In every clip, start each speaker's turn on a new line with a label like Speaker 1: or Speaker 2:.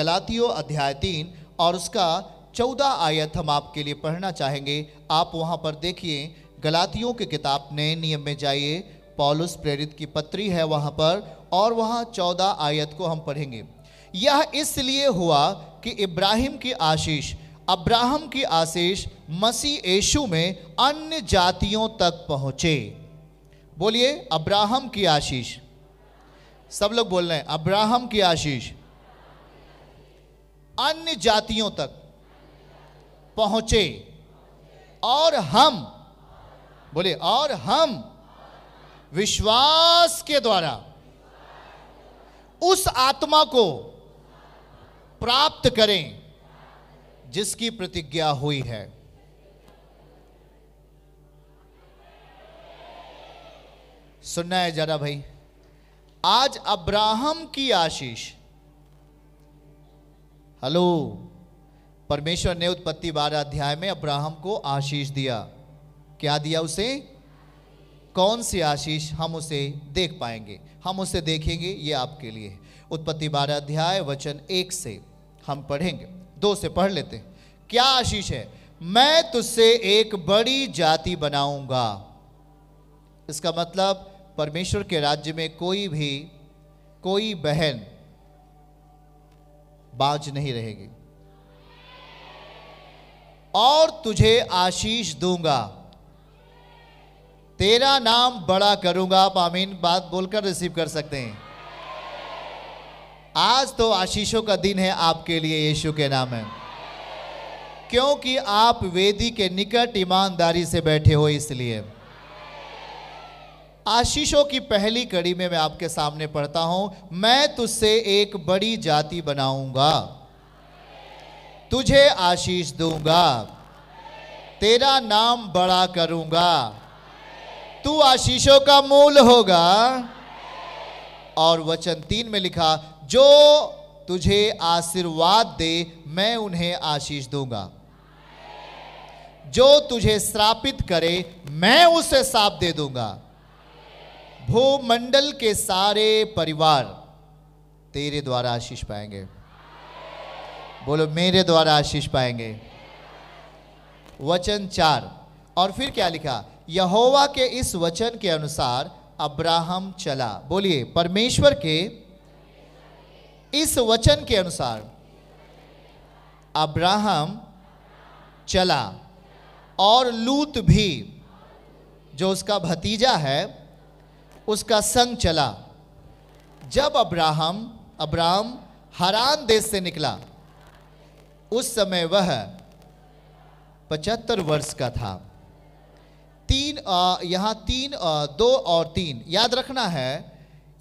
Speaker 1: गलातियो अध्याय तीन और उसका चौदह आयत हम आपके लिए पढ़ना चाहेंगे आप वहाँ पर देखिए गलातियों की किताब नए नियम में जाइए पॉलुस प्रेरित की पत्री है वहाँ पर और वहाँ चौदह आयत को हम पढ़ेंगे यह इसलिए हुआ कि इब्राहिम की आशीष अब्राहम की आशीष मसीह यशु में अन्य जातियों तक पहुँचे बोलिए अब्राहम की आशीष सब लोग बोल रहे हैं अब्राहम की आशीष अन्य जातियों तक पहुंचे और हम बोले और हम विश्वास के द्वारा उस आत्मा को प्राप्त करें जिसकी प्रतिज्ञा हुई है सुनना है जरा भाई आज अब्राहम की आशीष हेलो परमेश्वर ने उत्पत्ति बारह अध्याय में अब्राहम को आशीष दिया क्या दिया उसे कौन सी आशीष हम उसे देख पाएंगे हम उसे देखेंगे ये आपके लिए उत्पत्ति बारह अध्याय वचन एक से हम पढ़ेंगे दो से पढ़ लेते हैं क्या आशीष है मैं तुझसे एक बड़ी जाति बनाऊंगा इसका मतलब परमेश्वर के राज्य में कोई भी कोई बहन बाज नहीं रहेगी और तुझे आशीष दूंगा तेरा नाम बड़ा करूंगा आप आमीन बात बोलकर रिसीव कर सकते हैं आज तो आशीषों का दिन है आपके लिए यीशु के नाम है क्योंकि आप वेदी के निकट ईमानदारी से बैठे हो इसलिए आशीषों की पहली कड़ी में मैं आपके सामने पढ़ता हूं मैं तुझसे एक बड़ी जाति बनाऊंगा तुझे आशीष दूंगा तेरा नाम बड़ा करूंगा तू आशीषों का मूल होगा और वचन तीन में लिखा जो तुझे आशीर्वाद दे मैं उन्हें आशीष दूंगा जो तुझे श्रापित करे मैं उसे साप दे दूंगा भूमंडल के सारे परिवार तेरे द्वारा आशीष पाएंगे बोलो मेरे द्वारा आशीष पाएंगे वचन चार और फिर क्या लिखा यहोवा के इस वचन के अनुसार अब्राहम चला बोलिए परमेश्वर के इस वचन के अनुसार अब्राहम चला और लूत भी जो उसका भतीजा है उसका संग चला जब अब्राहम अब्राहम हरान देश से निकला उस समय वह पचहत्तर वर्ष का था तीन यहाँ तीन आ, दो और तीन याद रखना है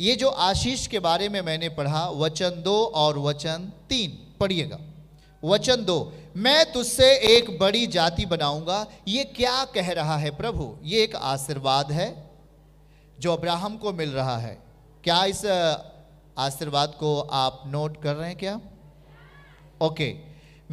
Speaker 1: ये जो आशीष के बारे में मैंने पढ़ा वचन दो और वचन तीन पढ़िएगा वचन दो मैं तुझसे एक बड़ी जाति बनाऊंगा ये क्या कह रहा है प्रभु ये एक आशीर्वाद है जो अब्राहम को मिल रहा है क्या इस आशीर्वाद को आप नोट कर रहे हैं क्या ओके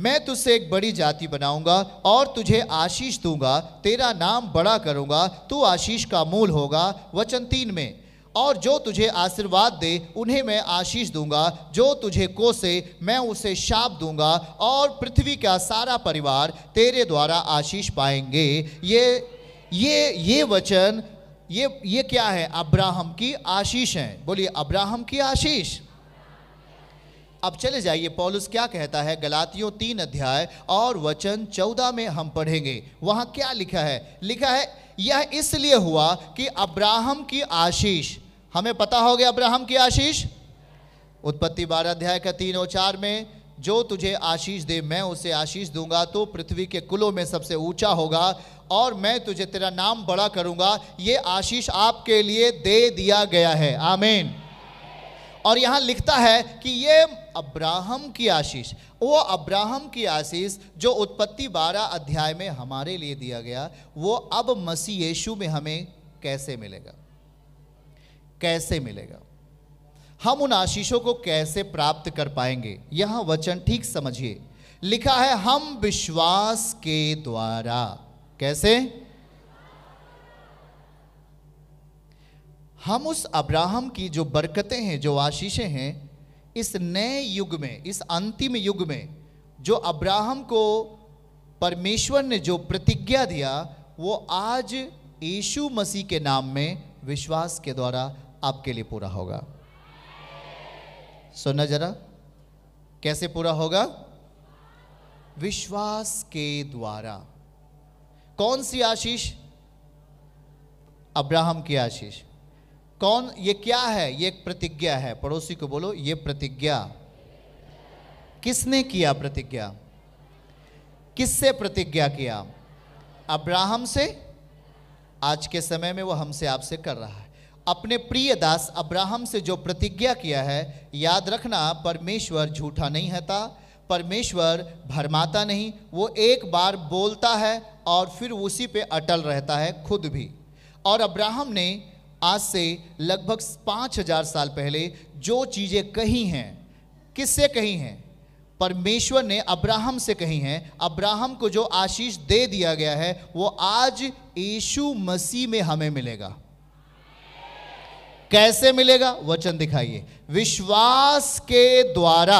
Speaker 1: मैं तुझसे एक बड़ी जाति बनाऊंगा और तुझे आशीष दूंगा तेरा नाम बड़ा करूंगा तू आशीष का मूल होगा वचन तीन में और जो तुझे आशीर्वाद दे उन्हें मैं आशीष दूंगा जो तुझे कोसे मैं उसे शाप दूंगा और पृथ्वी का सारा परिवार तेरे द्वारा आशीष पाएंगे ये ये ये वचन ये ये क्या है अब्राहम की आशीष है बोलिए अब्राहम की आशीष अब चले जाइए पॉलुस क्या कहता है गलातियों तीन अध्याय और वचन चौदह में हम पढ़ेंगे वहां क्या लिखा है लिखा है यह इसलिए हुआ कि अब्राहम की आशीष हमें पता हो गया अब्राहम की आशीष उत्पत्ति बारह अध्याय का तीन और चार में जो तुझे आशीष दे मैं उसे आशीष दूंगा तो पृथ्वी के कुलों में सबसे ऊंचा होगा और मैं तुझे तेरा नाम बड़ा करूंगा ये आशीष आपके लिए दे दिया गया है आमीन और यहां लिखता है कि ये अब्राहम की आशीष वो अब्राहम की आशीष जो उत्पत्ति बारह अध्याय में हमारे लिए दिया गया वो अब मसी यीशु में हमें कैसे मिलेगा कैसे मिलेगा हम उन आशीषों को कैसे प्राप्त कर पाएंगे यह वचन ठीक समझिए लिखा है हम विश्वास के द्वारा कैसे हम उस अब्राहम की जो बरकतें हैं जो आशीषें हैं इस नए युग में इस अंतिम युग में जो अब्राहम को परमेश्वर ने जो प्रतिज्ञा दिया वो आज यीशु मसीह के नाम में विश्वास के द्वारा आपके लिए पूरा होगा सुनना जरा कैसे पूरा होगा विश्वास के द्वारा कौन सी आशीष अब्राहम की आशीष कौन ये क्या है ये एक प्रतिज्ञा है पड़ोसी को बोलो ये प्रतिज्ञा किसने किया प्रतिज्ञा किससे प्रतिज्ञा किया अब्राहम से आज के समय में वो हमसे आपसे कर रहा है अपने प्रिय दास अब्राहम से जो प्रतिज्ञा किया है याद रखना परमेश्वर झूठा नहीं होता परमेश्वर भरमाता नहीं वो एक बार बोलता है और फिर उसी पे अटल रहता है खुद भी और अब्राहम ने आज से लगभग पाँच हजार साल पहले जो चीज़ें कही हैं किससे कही हैं परमेश्वर ने अब्राहम से कही हैं अब्राहम को जो आशीष दे दिया गया है वो आज यीशु मसीह में हमें मिलेगा कैसे मिलेगा वचन दिखाइए विश्वास के द्वारा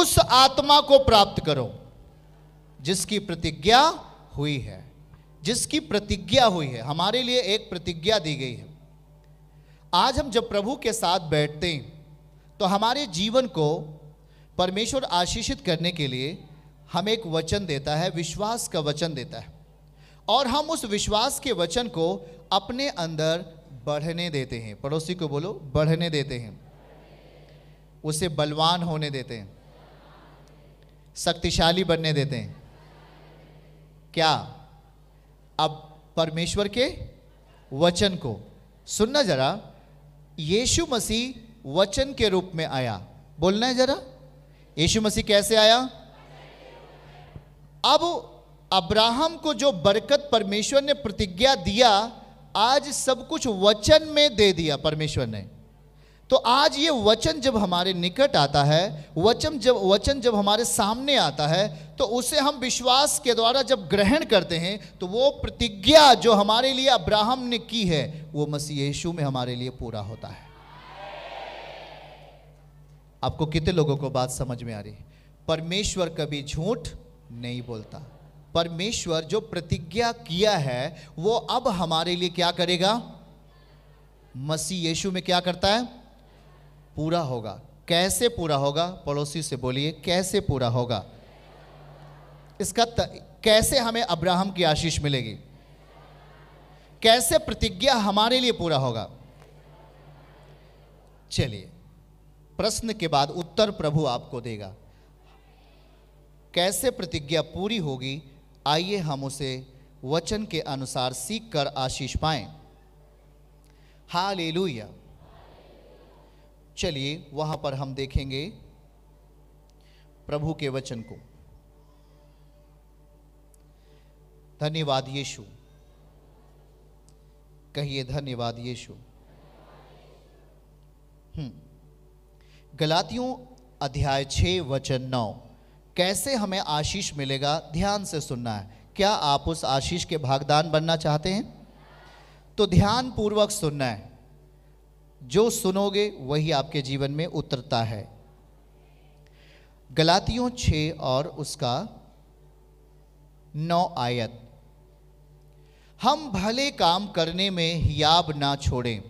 Speaker 1: उस आत्मा को प्राप्त करो जिसकी प्रतिज्ञा हुई है जिसकी प्रतिज्ञा हुई है हमारे लिए एक प्रतिज्ञा दी गई है आज हम जब प्रभु के साथ बैठते हैं तो हमारे जीवन को परमेश्वर आशीषित करने के लिए हम एक वचन देता है विश्वास का वचन देता है और हम उस विश्वास के वचन को अपने अंदर बढ़ने देते हैं पड़ोसी को बोलो बढ़ने देते हैं उसे बलवान होने देते हैं शक्तिशाली बनने देते हैं क्या अब परमेश्वर के वचन को सुनना जरा यीशु मसीह वचन के रूप में आया बोलना है जरा यीशु मसीह कैसे आया अब अब्राहम को जो बरकत परमेश्वर ने प्रतिज्ञा दिया आज सब कुछ वचन में दे दिया परमेश्वर ने तो आज ये वचन जब हमारे निकट आता है वचन जब वचन जब हमारे सामने आता है तो उसे हम विश्वास के द्वारा जब ग्रहण करते हैं तो वो प्रतिज्ञा जो हमारे लिए अब्राहम ने की है वो मसीह यीशु में हमारे लिए पूरा होता है आपको कितने लोगों को बात समझ में आ रही परमेश्वर कभी झूठ नहीं बोलता परमेश्वर जो प्रतिज्ञा किया है वो अब हमारे लिए क्या करेगा मसीह यीशु में क्या करता है पूरा होगा कैसे पूरा होगा पड़ोसी से बोलिए कैसे पूरा होगा इसका त, कैसे हमें अब्राहम की आशीष मिलेगी कैसे प्रतिज्ञा हमारे लिए पूरा होगा चलिए प्रश्न के बाद उत्तर प्रभु आपको देगा कैसे प्रतिज्ञा पूरी होगी आइए हम उसे वचन के अनुसार सीख कर आशीष पाएं हालेलुया चलिए वहां पर हम देखेंगे प्रभु के वचन को धन्यवाद यीशु कहिए धन्यवाद यीशु हम्म। गलातियों अध्याय छे वचन नौ कैसे हमें आशीष मिलेगा ध्यान से सुनना है क्या आप उस आशीष के भागदान बनना चाहते हैं तो ध्यान पूर्वक सुनना है जो सुनोगे वही आपके जीवन में उतरता है गलातियों छ और उसका नौ आयत हम भले काम करने में हियाब ना छोड़ें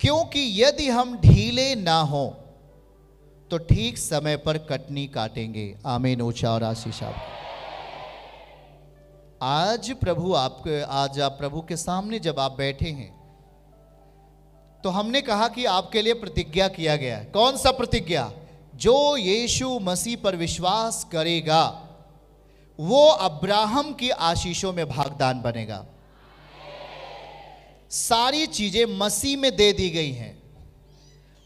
Speaker 1: क्योंकि यदि हम ढीले ना हों तो ठीक समय पर कटनी काटेंगे आमीन ऊंचा और आशीष आप आज प्रभु आपके आज आप प्रभु के सामने जब आप बैठे हैं तो हमने कहा कि आपके लिए प्रतिज्ञा किया गया है कौन सा प्रतिज्ञा जो यीशु मसीह पर विश्वास करेगा वो अब्राहम की आशीषों में भागदान बनेगा सारी चीजें मसीह में दे दी गई हैं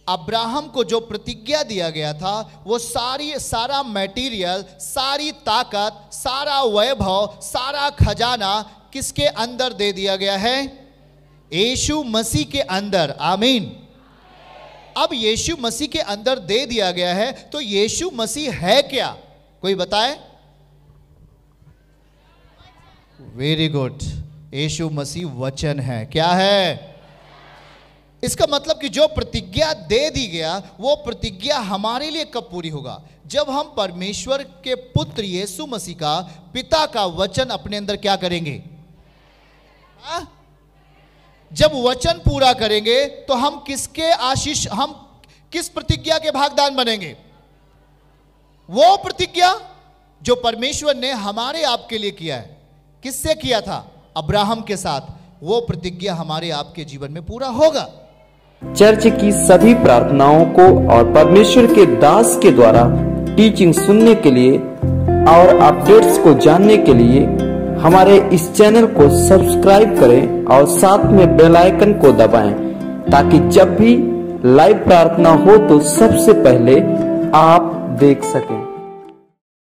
Speaker 1: अब्राहम को जो प्रतिज्ञा दिया गया था वो सारी सारा मटेरियल सारी ताकत सारा वैभव सारा खजाना किसके अंदर दे दिया गया है यीशु मसीह के अंदर आमीन अब यीशु मसीह के अंदर दे दिया गया है तो यीशु मसीह है क्या कोई बताए वेरी गुड यीशु मसीह वचन है क्या है इसका मतलब कि जो प्रतिज्ञा दे दी गया वो प्रतिज्ञा हमारे लिए कब पूरी होगा जब हम परमेश्वर के पुत्र यीशु मसीह का पिता का वचन अपने अंदर क्या करेंगे आ? हाँ? जब वचन पूरा करेंगे तो हम किसके आशीष हम किस प्रतिज्ञा के भागदान बनेंगे वो प्रतिज्ञा जो परमेश्वर ने हमारे आपके लिए किया है किससे किया था अब्राहम के साथ वो प्रतिज्ञा हमारे आपके जीवन में पूरा होगा चर्च की सभी प्रार्थनाओं को और परमेश्वर के दास के द्वारा टीचिंग सुनने के लिए और अपडेट्स को जानने के लिए हमारे इस चैनल को सब्सक्राइब करें और साथ में बेल आइकन को दबाएं ताकि जब भी लाइव प्रार्थना हो तो सबसे पहले आप देख सकें